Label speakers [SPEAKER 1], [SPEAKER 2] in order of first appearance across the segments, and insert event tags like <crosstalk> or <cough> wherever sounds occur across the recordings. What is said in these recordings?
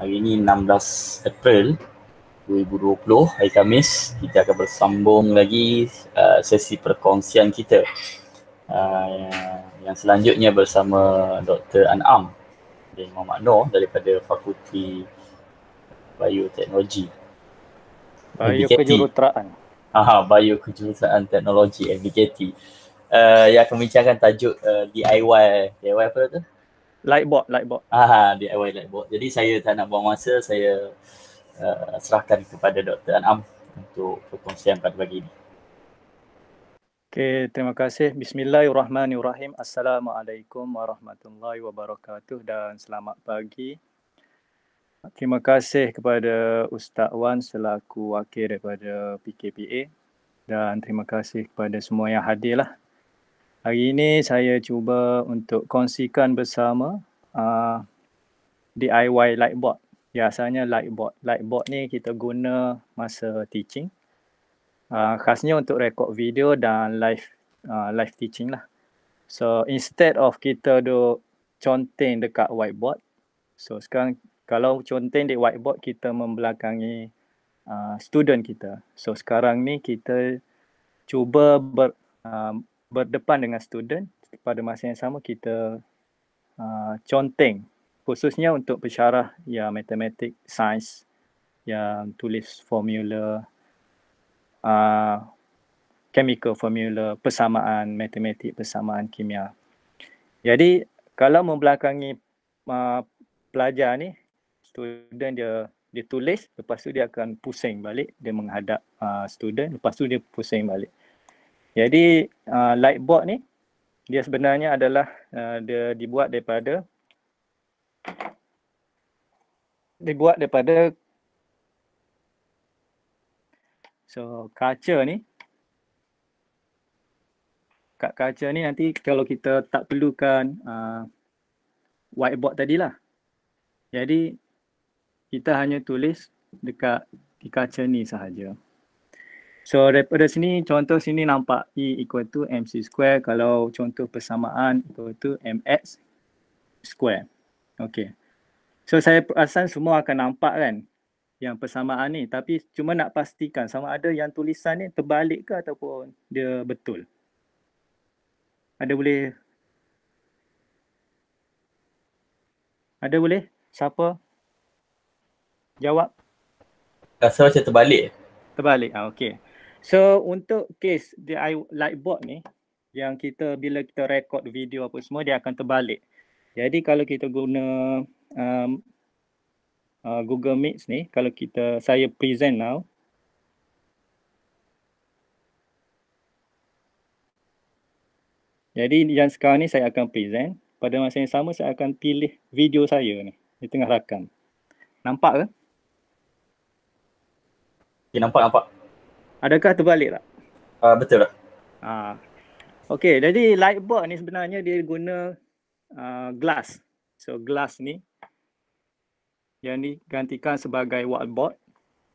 [SPEAKER 1] Hari ini 16 April 2020, hari Kamis Kita akan bersambung lagi uh, sesi perkongsian kita uh, Yang selanjutnya bersama Dr. An'am dan Muhammad Noor daripada Fakulti Bioteknologi Biokejuruteraan Aha, bio kejuruteraan teknologi FBKT uh, yang akan bincangkan tajuk uh, DIY DIY apa tu? Lightboard, lightboard. Ah, DIY lightboard. Jadi saya tak nak buang masa, saya uh, serahkan kepada Dr. Anam untuk perkongsian pada pagi ini.
[SPEAKER 2] Okay, terima kasih. Bismillahirrahmanirrahim. Assalamualaikum warahmatullahi wabarakatuh dan selamat pagi. Terima kasih kepada Ustaz Wan selaku wakil daripada PKPA dan terima kasih kepada semua yang hadir lah. Hari ini saya cuba untuk kongsikan bersama uh, DIY lightboard. Biasanya lightboard. Lightboard ni kita guna masa teaching. Uh, khasnya untuk rekod video dan live uh, live teaching lah. So instead of kita do conteng dekat whiteboard. So sekarang kalau conteng di whiteboard kita membelakangi uh, student kita. So sekarang ni kita cuba ber, uh, berdepan dengan student pada masa yang sama kita uh, conteng khususnya untuk pesyarah ya matematik, sains yang tulis formula uh, chemical formula, persamaan matematik, persamaan kimia. Jadi kalau membelakangi uh, pelajar ni student dia dia tulis lepas tu dia akan pusing balik dia menghadap uh, student lepas tu dia pusing balik jadi uh, light board ni dia sebenarnya adalah uh, dia dibuat daripada dibuat daripada so kaca ni kat kaca ni nanti kalau kita tak perlukan uh, whiteboard tadi lah jadi kita hanya tulis dekat di kaca ni sahaja So daripada sini contoh sini nampak E equal to MC square kalau contoh persamaan equal to MX square. Okay. So saya perasan semua akan nampak kan yang persamaan ni tapi cuma nak pastikan sama ada yang tulisan ni terbalik ke ataupun dia betul. Ada boleh? Ada boleh? Siapa? Jawab.
[SPEAKER 1] Rasa macam terbalik. Terbalik. Ah, okay.
[SPEAKER 2] So untuk kes the I lightbot ni yang kita bila kita record video apa semua dia akan terbalik. Jadi kalau kita guna um, uh, Google Meet ni kalau kita saya present now Jadi yang sekarang ni saya akan present. Pada masa yang sama saya akan pilih video saya ni. Di tengah rakam. Nampak ke? Ya, nampak, nampak. Adakah terbalik tak? Uh, betul lah. Uh, ah. okay, jadi light bulb ni sebenarnya dia guna uh, glass. So glass ni yang digantikan sebagai white bulb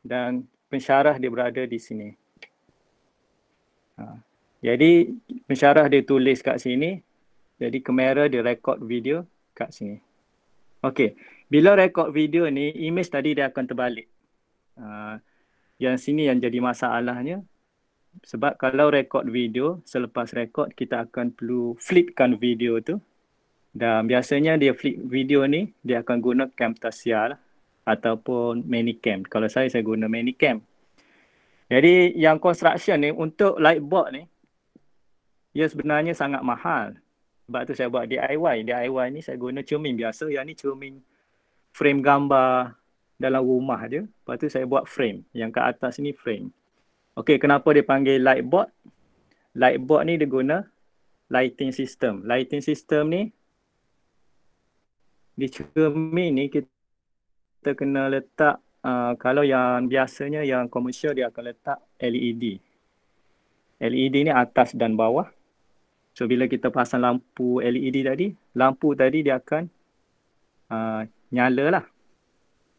[SPEAKER 2] dan pensyarah dia berada di sini. Uh, jadi pensyarah dia tulis kat sini. Jadi kamera dia rekod video kat sini. Okay, bila rekod video ni, image tadi dia akan terbalik. Uh, yang sini yang jadi masalahnya sebab kalau rekod video selepas rekod kita akan perlu flipkan video tu dan biasanya dia flip video ni dia akan guna camtasia lah ataupun manicam kalau saya saya guna manicam jadi yang construction ni untuk light bulb ni ia sebenarnya sangat mahal sebab tu saya buat DIY DIY ni saya guna cermin biasa yang ni cermin frame gambar dalam rumah dia. Lepas tu saya buat frame. Yang kat atas ni frame. Okay, kenapa dia panggil light board? Light board ni dia guna lighting system. Lighting system ni di cermin ni kita kena letak uh, kalau yang biasanya yang komersial dia akan letak LED. LED ni atas dan bawah. So bila kita pasang lampu LED tadi, lampu tadi dia akan uh, nyala lah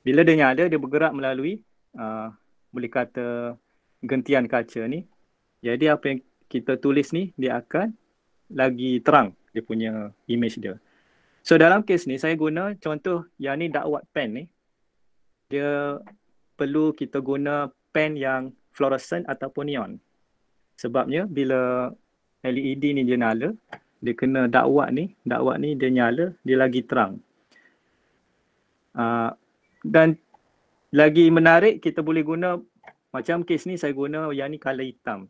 [SPEAKER 2] bila dia nyala dia bergerak melalui uh, boleh kata gentian kaca ni jadi apa yang kita tulis ni dia akan lagi terang dia punya image dia so dalam kes ni saya guna contoh yang ni dakwat pen ni dia perlu kita guna pen yang fluorescent ataupun neon sebabnya bila LED ni dia nyala dia kena dakwat ni dakwat ni dia nyala dia lagi terang uh, dan lagi menarik kita boleh guna macam kes ni saya guna yang ni color hitam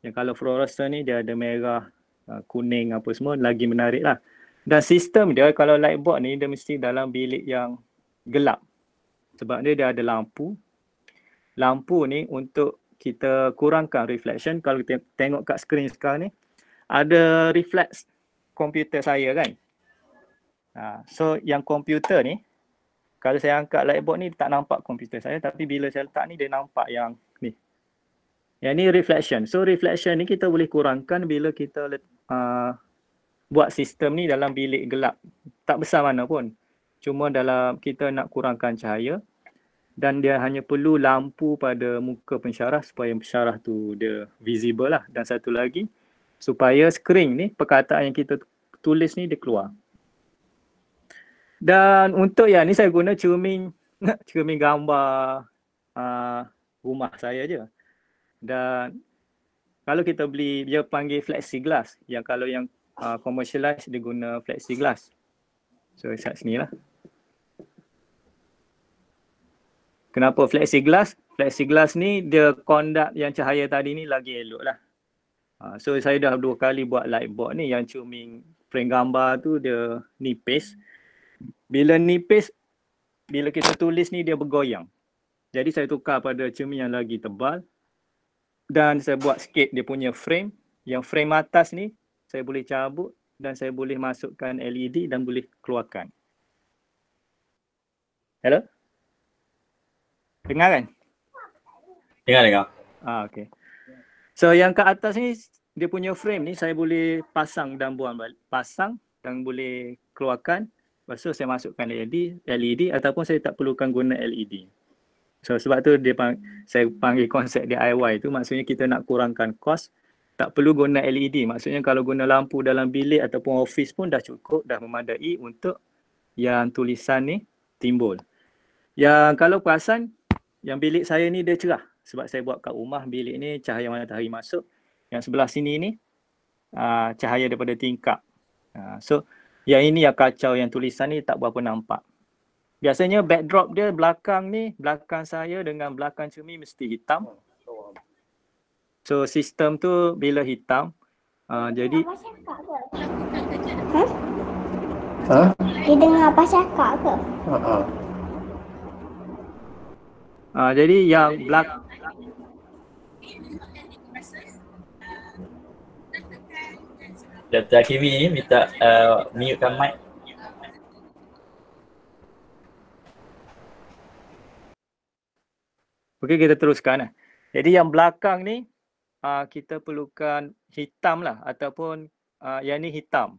[SPEAKER 2] yang kalau fluorescent ni dia ada merah uh, kuning apa semua lagi menarik lah dan sistem dia kalau light board ni dia mesti dalam bilik yang gelap sebab dia, dia ada lampu lampu ni untuk kita kurangkan reflection kalau kita tengok kat screen sekarang ni ada reflex komputer saya kan ah, so yang komputer ni kalau saya angkat lightbulb ni tak nampak komputer saya tapi bila saya letak ni dia nampak yang ni yang ni reflection so reflection ni kita boleh kurangkan bila kita let, uh, buat sistem ni dalam bilik gelap tak besar mana pun cuma dalam kita nak kurangkan cahaya dan dia hanya perlu lampu pada muka pensyarah supaya pensyarah tu dia visible lah dan satu lagi supaya screen ni perkataan yang kita tulis ni dia keluar dan untuk yang ni saya guna cermin <laughs> cermin gambar uh, rumah saya je. Dan kalau kita beli dia panggil flexi glass yang kalau yang uh, ah, commercialize dia guna flexi glass. So saya sini lah. Kenapa flexi glass? Flexi glass ni dia conduct yang cahaya tadi ni lagi elok lah. Uh, so saya dah dua kali buat light ni yang cermin frame gambar tu dia nipis. Hmm bila nipis bila kita tulis ni dia bergoyang jadi saya tukar pada cermin yang lagi tebal dan saya buat sikit dia punya frame yang frame atas ni saya boleh cabut dan saya boleh masukkan LED dan boleh keluarkan hello dengar kan dengar dengar ah okey so yang ke atas ni dia punya frame ni saya boleh pasang dan buang balik pasang dan boleh keluarkan Lepas tu saya masukkan LED, LED ataupun saya tak perlukan guna LED. So sebab tu dia pang, saya panggil konsep DIY tu maksudnya kita nak kurangkan kos tak perlu guna LED. Maksudnya kalau guna lampu dalam bilik ataupun office pun dah cukup, dah memadai untuk yang tulisan ni timbul. Yang kalau perasan, yang bilik saya ni dia cerah. Sebab saya buat kat rumah bilik ni cahaya matahari masuk. Yang sebelah sini ni uh, cahaya daripada tingkap. Uh, so yang ini yang kacau yang tulisan ni tak berapa nampak. Biasanya backdrop dia belakang ni, belakang saya dengan belakang cermin mesti hitam. Oh, so sistem tu bila hitam, uh, jadi... Ha? Dia dengar apa cakap ke? Ha? Ha?
[SPEAKER 1] Ha? Jadi yang belakang... Dr. Kiwi ni minta uh, mutekan mic.
[SPEAKER 2] Okey kita teruskan. Eh. Jadi yang belakang ni uh, kita perlukan hitam lah ataupun uh, yang ni hitam.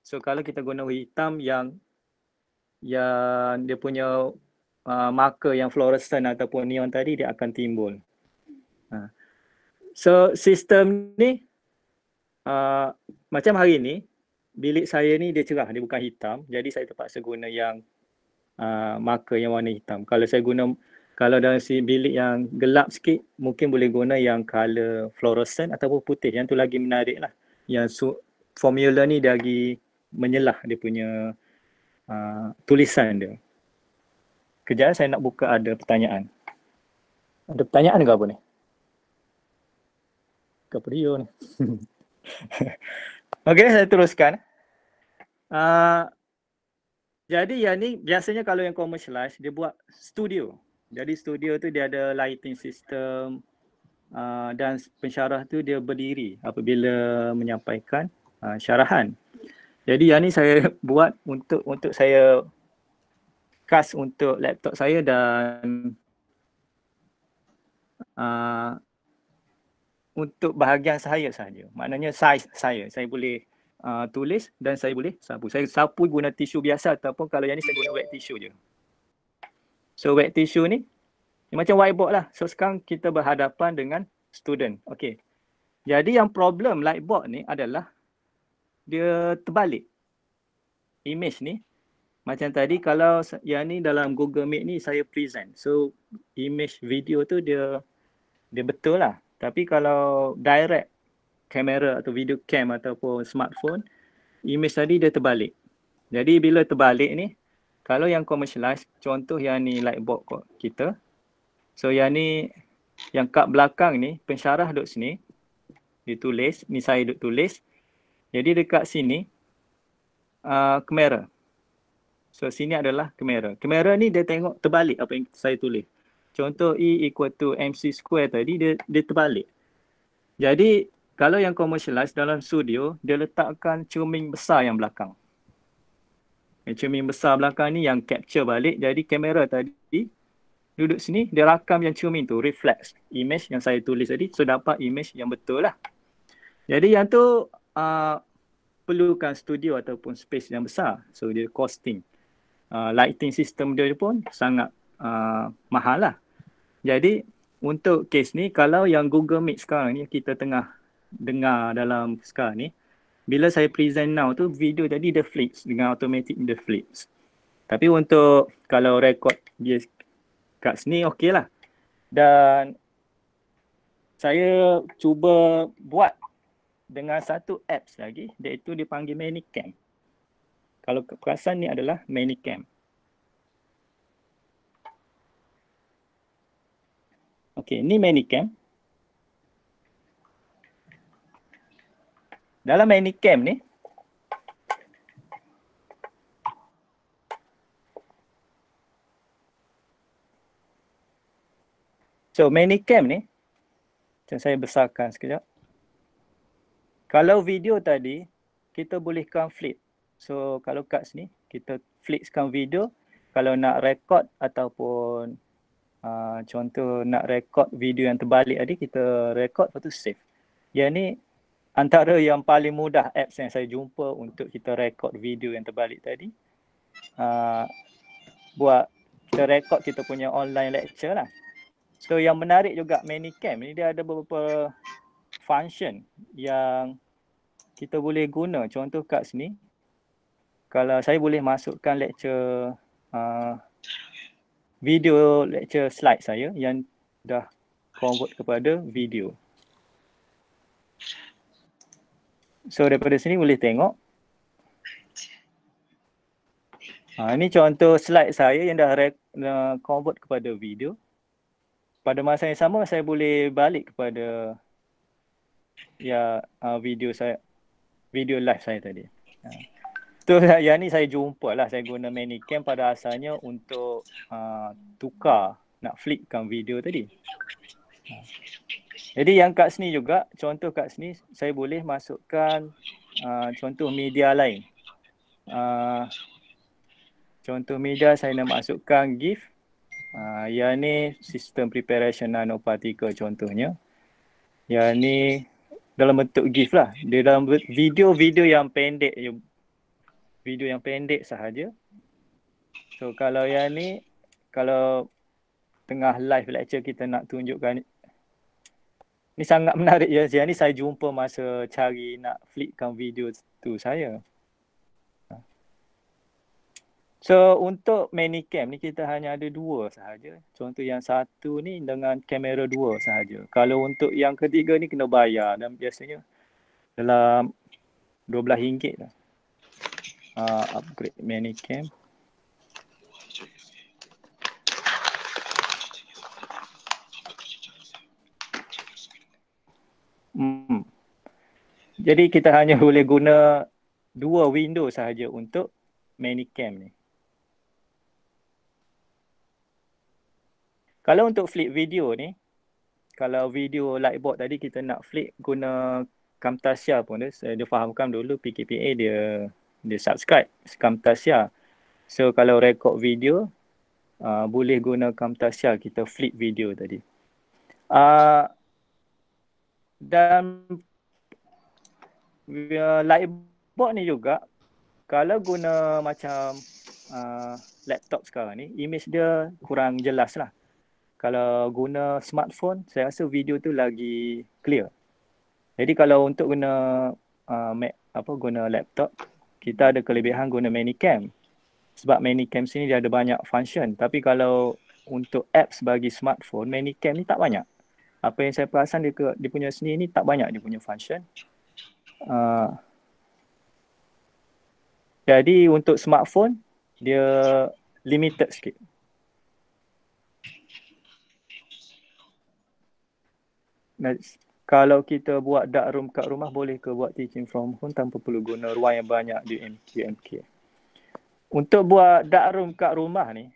[SPEAKER 2] So kalau kita guna hitam yang yang dia punya uh, marker yang fluorescent ataupun neon tadi dia akan timbul. Uh. So sistem ni uh, macam hari ni bilik saya ni dia cerah dia bukan hitam jadi saya terpaksa guna yang uh, marker yang warna hitam kalau saya guna kalau dalam si bilik yang gelap sikit mungkin boleh guna yang color fluorescent ataupun putih yang tu lagi menarik lah yang su- formula ni dia lagi menyelah dia punya uh, tulisan dia kejap eh, saya nak buka ada pertanyaan ada pertanyaan ke apa ni? Kepada ni.
[SPEAKER 1] <laughs> <laughs>
[SPEAKER 2] Okey, saya teruskan. Uh, jadi yang ni biasanya kalau yang commercialize dia buat studio. Jadi studio tu dia ada lighting system uh, dan pensyarah tu dia berdiri apabila menyampaikan uh, syarahan. Jadi yang ni saya <laughs> buat untuk untuk saya cast untuk laptop saya dan uh, untuk bahagian saya sahaja. Maknanya saiz saya. Saya boleh uh, tulis dan saya boleh sapu. Saya sapu guna tisu biasa ataupun kalau yang ni saya guna wet tisu je. So wet tisu ni, ni macam whiteboard lah. So sekarang kita berhadapan dengan student. Okay. Jadi yang problem lightboard ni adalah dia terbalik. Image ni macam tadi kalau yang ni dalam Google Meet ni saya present. So image video tu dia dia betul lah. Tapi kalau direct kamera atau video cam ataupun smartphone, image tadi dia terbalik. Jadi bila terbalik ni, kalau yang commercialized, contoh yang ni lightbox kita. So yang ni, yang kat belakang ni, pensyarah duduk sini. Dia tulis, ni saya duduk tulis. Jadi dekat sini, uh, kamera. So sini adalah kamera. Kamera ni dia tengok terbalik apa yang saya tulis contoh E equal to MC square tadi dia, dia terbalik. Jadi kalau yang commercialize dalam studio, dia letakkan cermin besar yang belakang. Cermin besar belakang ni yang capture balik. Jadi kamera tadi duduk sini, dia rakam yang cermin tu, reflex image yang saya tulis tadi. So dapat image yang betul lah. Jadi yang tu uh, perlukan studio ataupun space yang besar. So dia costing. Uh, lighting system dia pun sangat uh, mahal lah. Jadi untuk kes ni kalau yang Google Meet sekarang ni kita tengah dengar dalam sekarang ni bila saya present now tu video tadi dia flips dengan automatic dia flips. Tapi untuk kalau record dia kat sini okey lah. Dan saya cuba buat dengan satu apps lagi iaitu dipanggil Manicam. Kalau perasan ni adalah Manicam. Okey, ni Manicam. Dalam Manicam ni So Manicam ni Macam saya besarkan sekejap Kalau video tadi Kita boleh flip So kalau kat sini Kita flipkan video Kalau nak record ataupun Uh, contoh nak rekod video yang terbalik tadi, kita rekod lepas tu save. Yang ni antara yang paling mudah apps yang saya jumpa untuk kita rekod video yang terbalik tadi. Uh, buat kita rekod kita punya online lecture lah. So yang menarik juga Manicam ni dia ada beberapa function yang kita boleh guna. Contoh kat sini, kalau saya boleh masukkan lecture uh, video lecture slide saya yang dah convert kepada video. So daripada sini boleh tengok. Ha, ini contoh slide saya yang dah convert kepada video. Pada masa yang sama saya boleh balik kepada ya ha, video saya video live saya tadi. Ha. Betul lah. <laughs> Yang ni saya jumpa lah. Saya guna Manicam pada asalnya untuk uh, tukar nak flipkan video tadi. Ah. Jadi yang kat sini juga, contoh kat sini saya boleh masukkan uh, contoh media lain. Uh, contoh media saya nak masukkan GIF. Uh, yang ni sistem preparation nanoparticle contohnya. Yang ni dalam bentuk GIF lah. Dia dalam video-video yang pendek video yang pendek sahaja. So kalau yang ni kalau tengah live lecture kita nak tunjukkan ni sangat <laughs> menarik ya. Yang ni saya jumpa masa cari nak flipkan video tu saya. So untuk many cam ni kita hanya ada dua sahaja. Contoh yang satu ni dengan kamera dua sahaja. Kalau untuk yang ketiga ni kena bayar dan biasanya dalam dua belah 12 lah uh, upgrade minicam. Hmm. Jadi kita hanya boleh guna dua window sahaja untuk minicam ni. Kalau untuk flip video ni, kalau video lightbox tadi kita nak flip guna Camtasia pun dia, dia fahamkan dulu PKPA dia dia subscribe Camtasia. So kalau rekod video uh, boleh guna Camtasia kita flip video tadi. Uh, dan uh, lightbox ni juga kalau guna macam uh, laptop sekarang ni image dia kurang jelas lah. Kalau guna smartphone saya rasa video tu lagi clear. Jadi kalau untuk guna uh, Mac apa guna laptop kita ada kelebihan guna Manicam. Sebab Manicam sini dia ada banyak function. Tapi kalau untuk apps bagi smartphone, Manicam ni tak banyak. Apa yang saya perasan dia, ke, dia punya sendiri ni tak banyak dia punya function. Uh, jadi untuk smartphone, dia limited sikit. Next kalau kita buat dark room kat rumah boleh ke buat teaching from home tanpa perlu guna ruang yang banyak di UMK? Untuk buat dark room kat rumah ni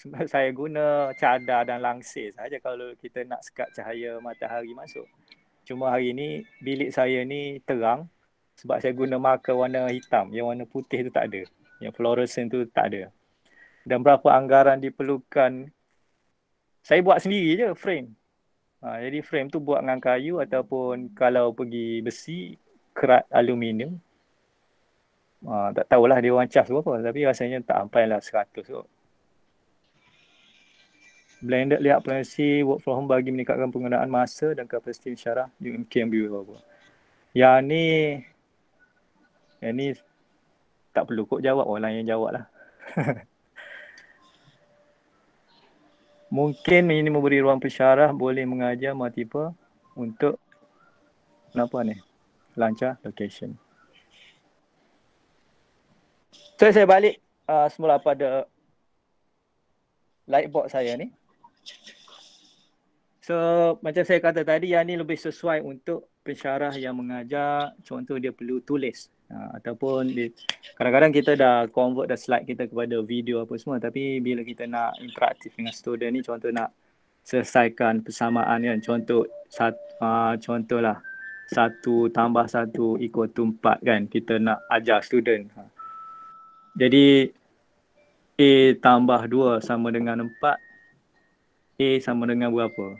[SPEAKER 2] <laughs> saya guna cadar dan langsir saja kalau kita nak sekat cahaya matahari masuk. Cuma hari ni bilik saya ni terang sebab saya guna marker warna hitam. Yang warna putih tu tak ada. Yang fluorescent tu tak ada. Dan berapa anggaran diperlukan saya buat sendiri je frame. Ha, jadi frame tu buat dengan kayu ataupun kalau pergi besi, kerat aluminium. Ha, tak tahulah dia orang cas berapa tapi rasanya tak sampai lah 100 kot. Blended layout policy work from home bagi meningkatkan penggunaan masa dan kapasiti syarah UMK yang berapa. Yang ni, yang ni tak perlu kot jawab orang yang jawab lah. <laughs> mungkin ini memberi ruang pesyarah boleh mengajar multiple untuk kenapa ni lancar location so saya balik uh, semula pada lightbox saya ni so macam saya kata tadi yang ni lebih sesuai untuk pensyarah yang mengajar contoh dia perlu tulis Ha, ataupun kadang-kadang kita dah convert dah slide kita kepada video apa semua tapi bila kita nak interaktif dengan student ni contoh nak selesaikan persamaan kan contoh satu uh, ha, contohlah satu tambah satu ikut tu empat kan kita nak ajar student ha. jadi A tambah dua sama dengan empat A sama dengan berapa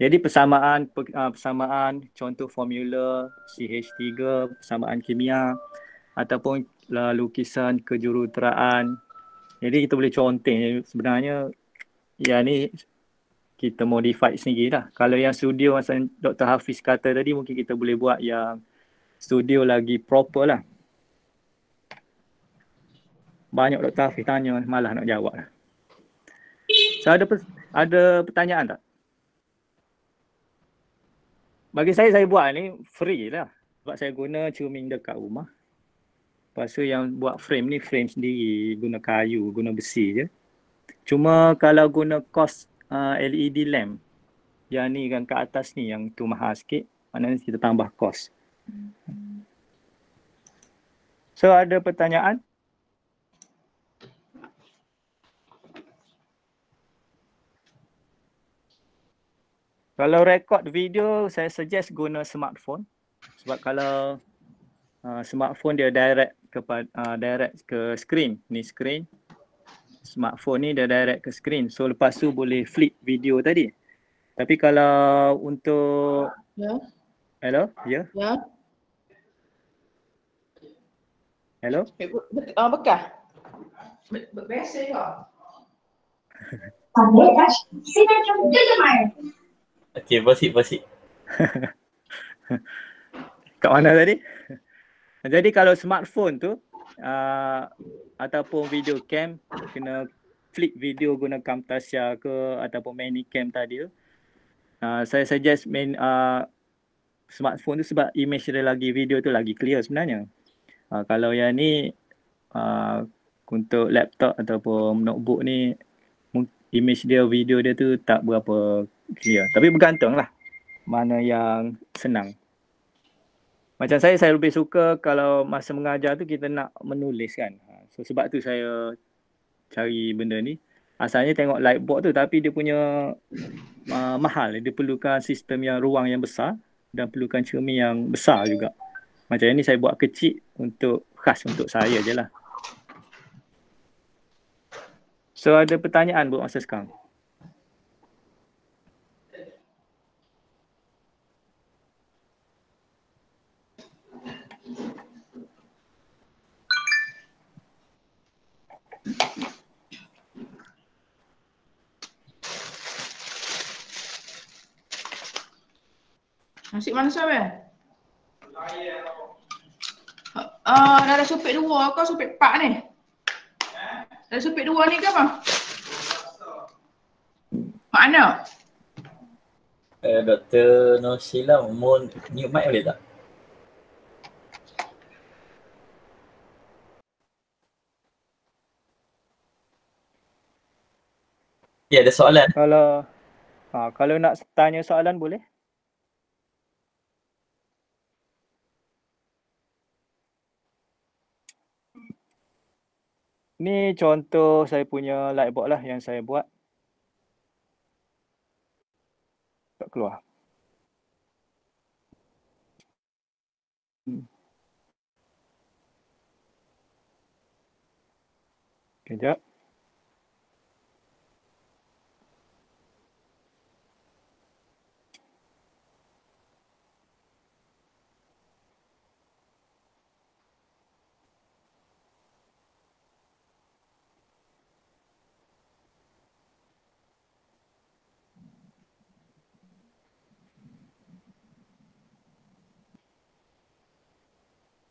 [SPEAKER 2] jadi persamaan ah, persamaan contoh formula CH3 persamaan kimia ataupun lukisan kejuruteraan. Jadi kita boleh conteng sebenarnya ya ni kita modify sendiri lah. Kalau yang studio macam Dr. Hafiz kata tadi mungkin kita boleh buat yang studio lagi proper lah. Banyak Dr. Hafiz tanya malah nak jawab lah. So ada, ada pertanyaan tak? bagi saya saya buat ni free lah sebab saya guna cuming dekat rumah Lepas tu yang buat frame ni frame sendiri guna kayu, guna besi je. Cuma kalau guna kos uh, LED lamp yang ni kan kat atas ni yang tu mahal sikit maknanya kita tambah kos. Hmm. So ada pertanyaan? Kalau record video, saya suggest guna smartphone. Sebab kalau uh, smartphone dia direct kepada uh, direct ke screen. Ni screen. Smartphone ni dia direct ke screen. So lepas tu boleh flip video tadi. Tapi kalau untuk yeah. Hello? Ya. Yeah. Ya. Yeah. Hello? Eh, ah, bekah. Biasa ke? Sampai kan? Sini macam dia main.
[SPEAKER 1] Okay, bosik <laughs> bosik.
[SPEAKER 2] Kat mana tadi? Jadi kalau smartphone tu uh, ataupun video cam kena flip video guna Camtasia ke ataupun cam tadi tu. Uh, saya suggest main uh, smartphone tu sebab image dia lagi video tu lagi clear sebenarnya. Uh, kalau yang ni uh, untuk laptop ataupun notebook ni image dia video dia tu tak berapa Ya, tapi bergantung lah mana yang senang. Macam saya, saya lebih suka kalau masa mengajar tu kita nak menulis kan. Ha, so, sebab tu saya cari benda ni. Asalnya tengok lightboard tu tapi dia punya uh, mahal. Dia perlukan sistem yang ruang yang besar dan perlukan cermin yang besar juga. Macam ni saya buat kecil untuk khas untuk saya je lah. So ada pertanyaan buat masa sekarang? mana sampai? Uh, ah, dah ada supit dua ke supit empat ni? Dah ada supit dua ni ke apa? Mana?
[SPEAKER 1] Eh, Dr. Nosila, umur new mic boleh tak?
[SPEAKER 2] Ya, ada soalan. Kalau ha, kalau nak tanya soalan boleh? Ni contoh saya punya lightbox lah yang saya buat. Tak keluar. Kejap. Hmm.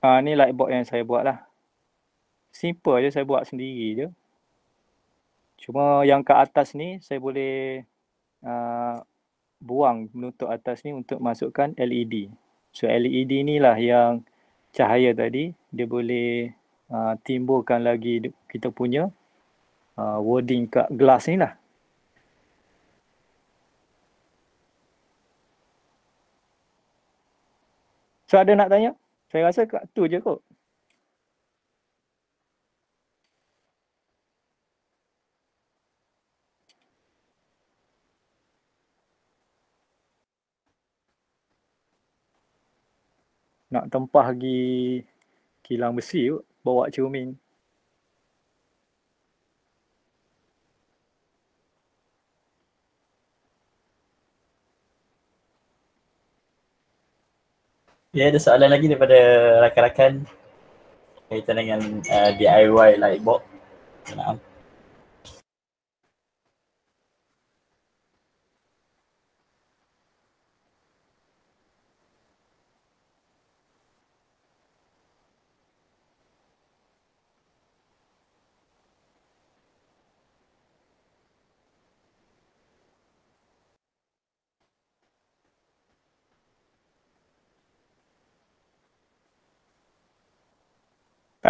[SPEAKER 2] Ha, ni lightbox yang saya buat lah. Simple je saya buat sendiri je. Cuma yang ke atas ni saya boleh uh, buang menutup atas ni untuk masukkan LED. So LED ni lah yang cahaya tadi dia boleh uh, timbulkan lagi kita punya uh, wording kat glass ni lah. So ada nak tanya? Saya rasa tu je kot. Nak tempah pergi kilang besi kot, bawa cermin.
[SPEAKER 1] Ya, ada soalan lagi daripada rakan-rakan kaitan dengan uh, DIY lightbox. Kenapa?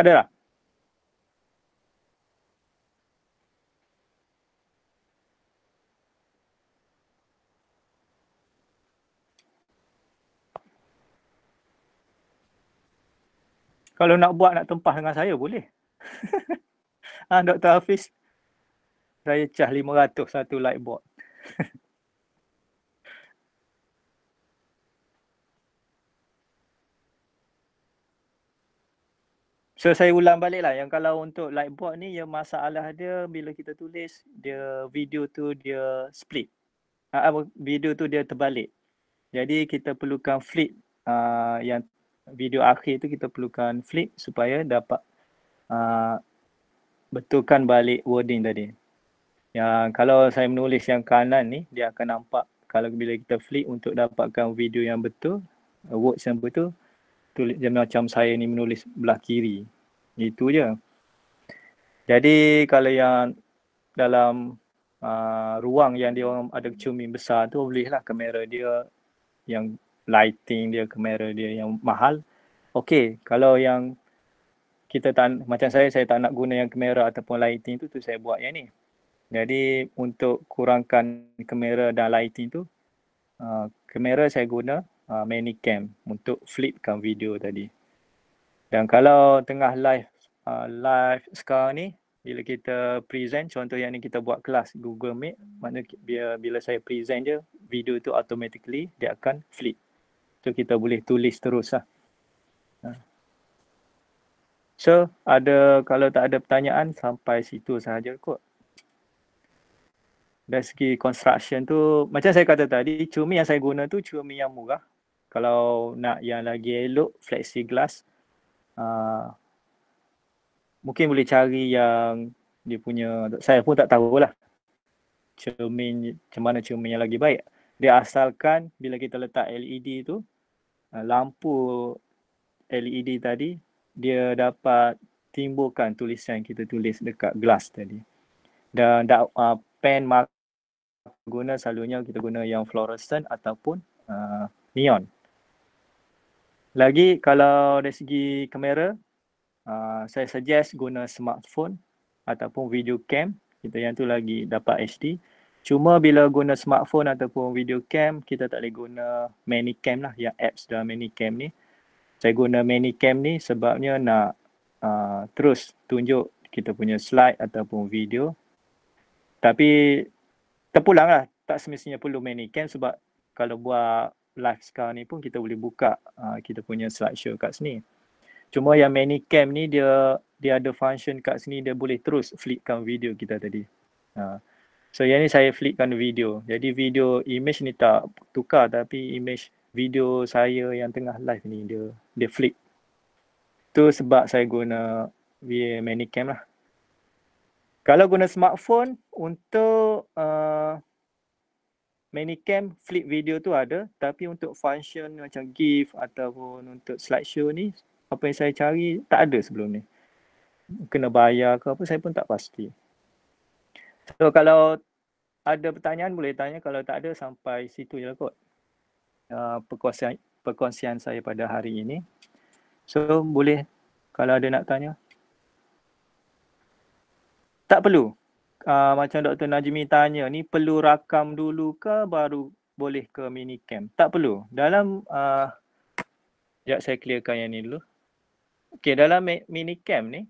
[SPEAKER 2] ada lah. Kalau nak buat nak tempah dengan saya boleh. <laughs> ah ha, Dr. Hafiz. Saya cah 500 satu light board. <laughs> So saya ulang balik lah yang kalau untuk lightboard ni yang masalah dia bila kita tulis dia video tu dia split. Uh, video tu dia terbalik. Jadi kita perlukan flip uh, yang video akhir tu kita perlukan flip supaya dapat uh, betulkan balik wording tadi. Yang kalau saya menulis yang kanan ni dia akan nampak kalau bila kita flip untuk dapatkan video yang betul, words yang betul, tulis macam saya ni menulis belah kiri. Itu je. Jadi kalau yang dalam uh, ruang yang dia orang ada cermin besar tu boleh lah kamera dia yang lighting dia, kamera dia yang mahal. Okey, kalau yang kita tak, macam saya, saya tak nak guna yang kamera ataupun lighting tu, tu saya buat yang ni. Jadi untuk kurangkan kamera dan lighting tu, uh, kamera saya guna uh, manicam untuk flipkan video tadi. Dan kalau tengah live uh, live sekarang ni bila kita present contoh yang ni kita buat kelas Google Meet maknanya bila, bila saya present je video tu automatically dia akan flip. So kita boleh tulis terus lah. Ah. So ada kalau tak ada pertanyaan sampai situ sahaja kot. Dari segi construction tu macam saya kata tadi cumi yang saya guna tu cumi yang murah kalau nak yang lagi elok flexi glass uh, mungkin boleh cari yang dia punya saya pun tak tahulah cermin macam mana cermin yang lagi baik dia asalkan bila kita letak LED tu uh, lampu LED tadi dia dapat timbulkan tulisan kita tulis dekat glass tadi dan dak uh, pen mark guna selalunya kita guna yang fluorescent ataupun uh, neon lagi kalau dari segi kamera, uh, saya suggest guna smartphone ataupun video cam. Kita yang tu lagi dapat HD. Cuma bila guna smartphone ataupun video cam, kita tak boleh guna cam lah yang apps dalam cam ni. Saya guna many cam ni sebabnya nak uh, terus tunjuk kita punya slide ataupun video. Tapi terpulang lah. Tak semestinya perlu many cam sebab kalau buat live sekarang ni pun kita boleh buka uh, kita punya slideshow kat sini. Cuma yang Manicam ni dia dia ada function kat sini dia boleh terus flipkan video kita tadi. Uh. So yang ni saya flipkan video. Jadi video image ni tak tukar tapi image video saya yang tengah live ni dia dia flip. Tu sebab saya guna via Manicam lah. Kalau guna smartphone untuk uh, Many cam flip video tu ada tapi untuk function macam GIF ataupun untuk slideshow ni apa yang saya cari tak ada sebelum ni. Kena bayar ke apa saya pun tak pasti. So kalau ada pertanyaan boleh tanya kalau tak ada sampai situ je lah kot. Uh, perkongsian, perkongsian saya pada hari ini. So boleh kalau ada nak tanya. Tak perlu uh, macam Dr. Najmi tanya ni perlu rakam dulu ke baru boleh ke mini camp? Tak perlu. Dalam uh, sekejap saya clearkan yang ni dulu. Okey, dalam mini camp ni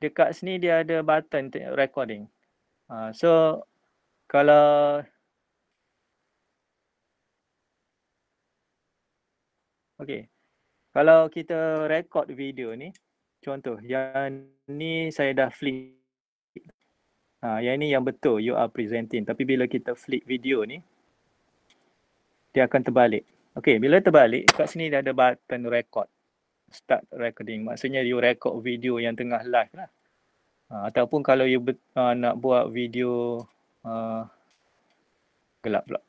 [SPEAKER 2] dekat sini dia ada button recording. Uh, so kalau okay Kalau kita record video ni contoh yang ni saya dah flip Ha, yang ini yang betul you are presenting. Tapi bila kita flip video ni, dia akan terbalik. Okay, bila terbalik, kat sini dia ada button record. Start recording. Maksudnya you record video yang tengah live lah. Ha, ataupun kalau you be- uh, ha, nak buat video uh, gelap pula.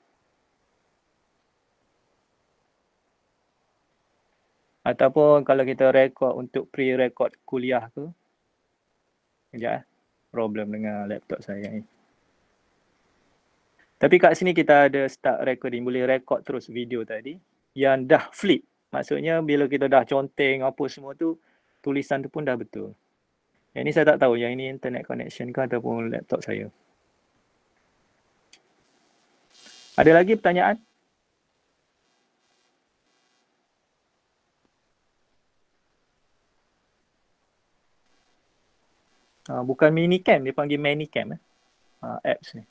[SPEAKER 2] Ataupun kalau kita record untuk pre-record kuliah tu, Sekejap eh problem dengan laptop saya ni. Tapi kat sini kita ada start recording, boleh record terus video tadi yang dah flip. Maksudnya bila kita dah conteng apa semua tu, tulisan tu pun dah betul. Yang ni saya tak tahu yang ini internet connection ke ataupun laptop saya. Ada lagi pertanyaan? Uh, bukan mini cam, dia panggil many cam eh. Uh, apps
[SPEAKER 1] ni.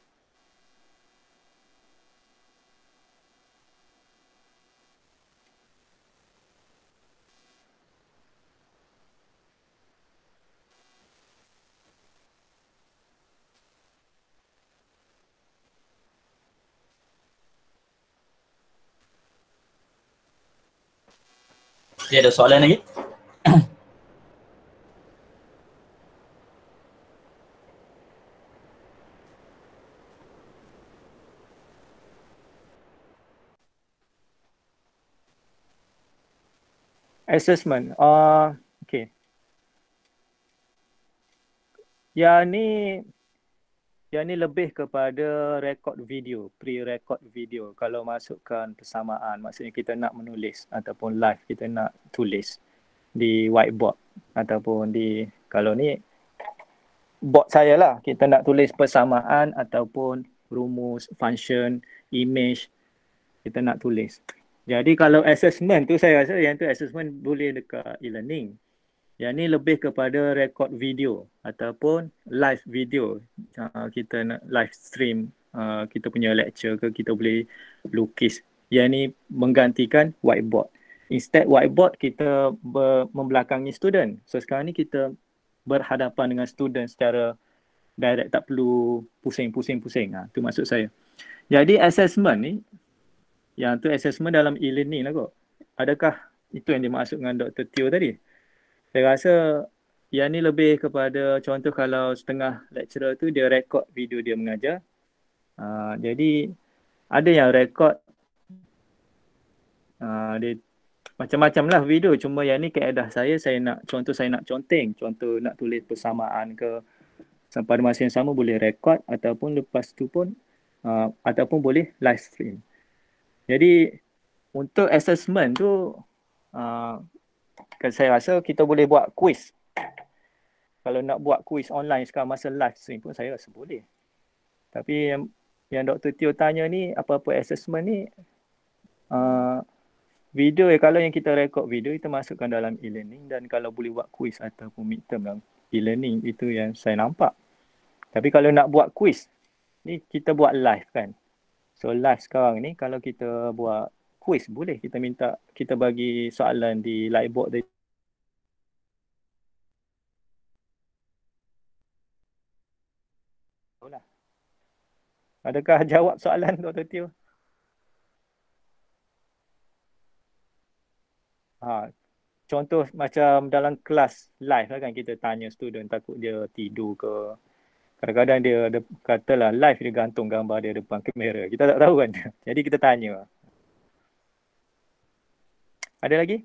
[SPEAKER 1] Dia ada soalan lagi?
[SPEAKER 2] assessment. uh, okay. Yang ni, yang ni lebih kepada rekod video, pre rekod video. Kalau masukkan persamaan, maksudnya kita nak menulis ataupun live kita nak tulis di whiteboard ataupun di kalau ni bot saya lah kita nak tulis persamaan ataupun rumus, function, image kita nak tulis. Jadi kalau assessment tu saya rasa yang tu assessment boleh dekat e-learning. Yang ni lebih kepada record video ataupun live video. Uh, kita nak live stream uh, kita punya lecture ke kita boleh lukis. Yang ni menggantikan whiteboard. Instead whiteboard kita membelakangi student. So sekarang ni kita berhadapan dengan student secara direct tak perlu pusing-pusing-pusing. Ha, maksud saya. Jadi assessment ni yang tu assessment dalam e-learning lah kot. Adakah itu yang dimaksudkan Dr. Teo tadi? Saya rasa yang ni lebih kepada contoh kalau setengah lecturer tu dia rekod video dia mengajar. Uh, jadi ada yang rekod uh, ah, dia macam-macam lah video. Cuma yang ni keadaan saya, saya nak contoh saya nak conteng. Contoh nak tulis persamaan ke sampai masa yang sama boleh rekod ataupun lepas tu pun uh, ataupun boleh live stream. Jadi untuk assessment tu uh, saya rasa kita boleh buat quiz. Kalau nak buat quiz online sekarang masa live stream pun saya rasa boleh. Tapi yang, yang Dr. Tio tanya ni apa-apa assessment ni uh, video ya, kalau yang kita rekod video kita masukkan dalam e-learning dan kalau boleh buat quiz ataupun midterm dalam e-learning itu yang saya nampak. Tapi kalau nak buat quiz ni kita buat live kan. So live sekarang ni kalau kita buat quiz boleh kita minta kita bagi soalan di lightbox dia. Adakah <laughs> jawab soalan Dr. Tio? Ha, contoh macam dalam kelas live lah kan kita tanya student takut dia tidur ke kadang-kadang dia ada katalah live dia gantung gambar dia depan kamera. Kita tak tahu kan. <laughs> Jadi kita tanya. Ada lagi?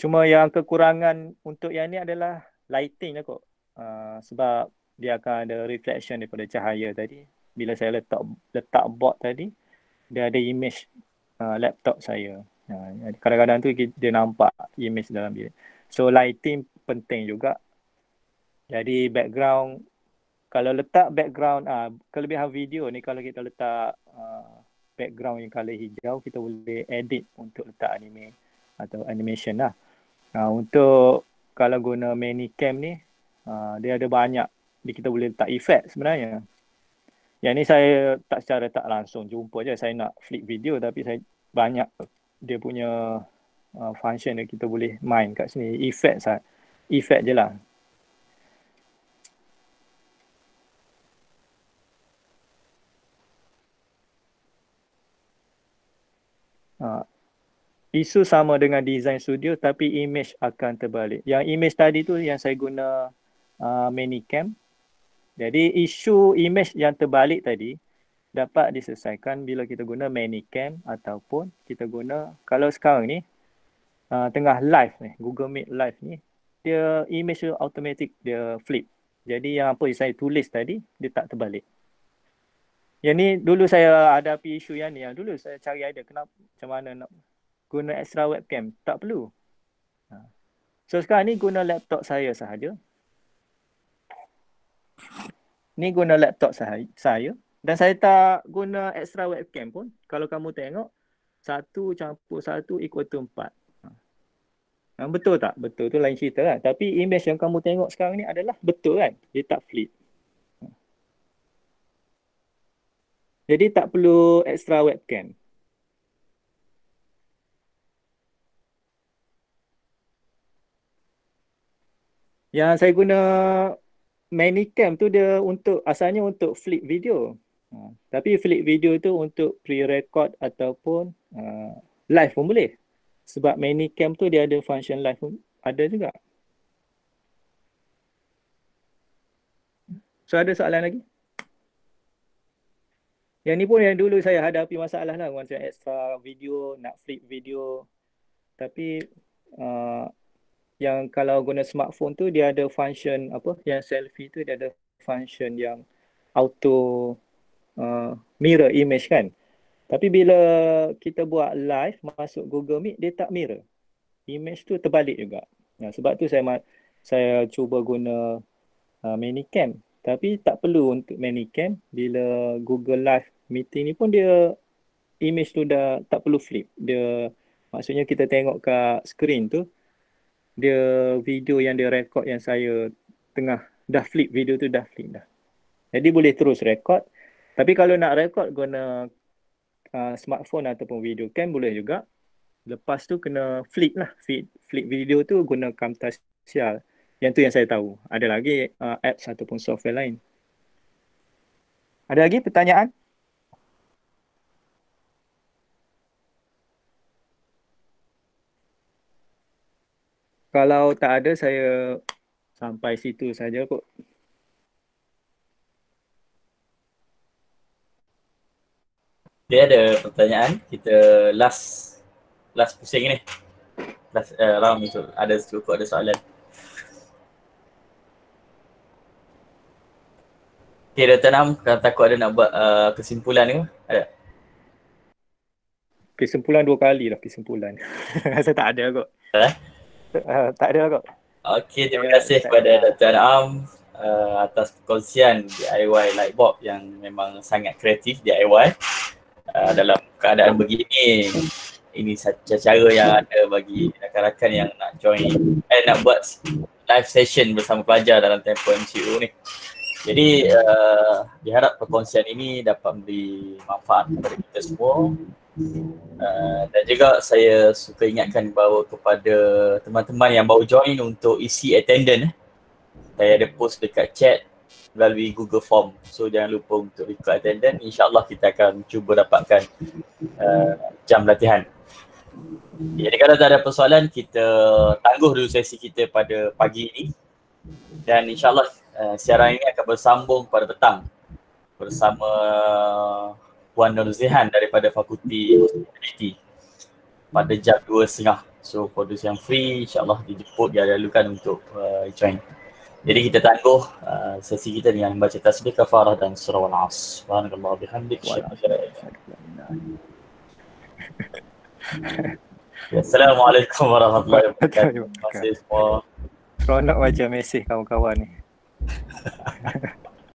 [SPEAKER 2] Cuma yang kekurangan untuk yang ni adalah lighting lah kot. Uh, ah, sebab dia akan ada reflection daripada cahaya tadi. Bila saya letak letak bot tadi, dia ada image uh, laptop saya. Uh, kadang-kadang tu dia nampak image dalam bilik. So lighting penting juga. Jadi background kalau letak background uh, kelebihan video ni kalau kita letak uh, background yang color hijau kita boleh edit untuk letak anime atau animation lah. Uh, untuk kalau guna cam ni uh, dia ada banyak kita boleh letak effect sebenarnya. Yang ni saya tak secara tak langsung jumpa je. Saya nak flip video tapi saya banyak dia punya uh, function yang kita boleh main kat sini. Effect sah. Effect je lah. Uh, isu sama dengan design studio tapi image akan terbalik. Yang image tadi tu yang saya guna uh, Manicam. cam jadi isu image yang terbalik tadi dapat diselesaikan bila kita guna Manicam ataupun kita guna kalau sekarang ni uh, tengah live ni Google Meet live ni dia image automatic dia flip. Jadi yang apa yang saya tulis tadi dia tak terbalik. Yang ni dulu saya ada isu yang ni yang dulu saya cari idea kenapa macam mana nak guna extra webcam tak perlu. Ha. So sekarang ni guna laptop saya sahaja ni guna laptop saya dan saya tak guna extra webcam pun kalau kamu tengok satu campur satu ikut tu empat ha. ha, betul tak? Betul tu lain cerita lah. Tapi image yang kamu tengok sekarang ni adalah betul kan? Dia tak flip. Ha. Jadi tak perlu extra webcam. Yang saya guna Manicam tu dia untuk asalnya untuk flip video. Ha. Tapi flip video tu untuk pre-record ataupun uh, live pun boleh. Sebab Manicam tu dia ada function live pun ada juga. So ada soalan lagi? Yang ni pun yang dulu saya hadapi masalah lah macam extra video, nak flip video. Tapi uh, yang kalau guna smartphone tu dia ada function apa yang selfie tu dia ada function yang auto uh, mirror image kan tapi bila kita buat live masuk Google Meet dia tak mirror image tu terbalik juga nah, sebab tu saya saya cuba guna uh, manicam tapi tak perlu untuk manicam bila Google Live meeting ni pun dia image tu dah tak perlu flip dia maksudnya kita tengok kat screen tu dia video yang dia record yang saya tengah dah flip video tu dah flip dah. Jadi boleh terus rekod. Tapi kalau nak rekod guna uh, smartphone ataupun video cam boleh juga. Lepas tu kena flip lah. Flip, flip video tu guna Camtasia. Yang tu yang saya tahu. Ada lagi uh, apps ataupun software lain. Ada lagi pertanyaan? Kalau tak ada saya sampai situ saja kok.
[SPEAKER 1] Dia ada pertanyaan kita last last pusing ni. Last uh, round itu ada cukup ada soalan. Okay, Dr. Nam, takut ada nak buat uh, kesimpulan ke? Ada?
[SPEAKER 2] Kesimpulan dua kali lah kesimpulan. <laughs> Rasa tak
[SPEAKER 1] ada kot. Eh? uh, tak ada lah kot. Okay, terima kasih kepada Dr. Am uh, atas perkongsian DIY lightbox yang memang sangat kreatif DIY uh, eh, dalam keadaan begini. Ini satu cara yang ada bagi rakan-rakan yang nak join eh, nak buat live session bersama pelajar dalam tempo MCU ni. Jadi uh, diharap perkongsian ini dapat beri manfaat kepada kita semua Uh, dan juga saya suka ingatkan bahawa kepada teman-teman yang baru join untuk isi attendance eh, saya ada post dekat chat melalui Google Form. So jangan lupa untuk ikut attendance. InsyaAllah kita akan cuba dapatkan uh, jam latihan. Jadi kalau tak ada persoalan, kita tangguh dulu sesi kita pada pagi ini. Dan insyaAllah uh, siaran ini akan bersambung pada petang bersama Puan Nur Zihan daripada Fakulti Hospitality pada jam 2.30. So for those yang free, insyaAllah dijemput, dialalukan untuk uh, join. Jadi kita tangguh uh, sesi kita dengan baca tasbih kafarah dan surah al-as. Subhanakallah bihamdik. Assalamualaikum warahmatullahi wabarakatuh. Terima kasih
[SPEAKER 2] semua. Seronok macam mesej kawan-kawan ni.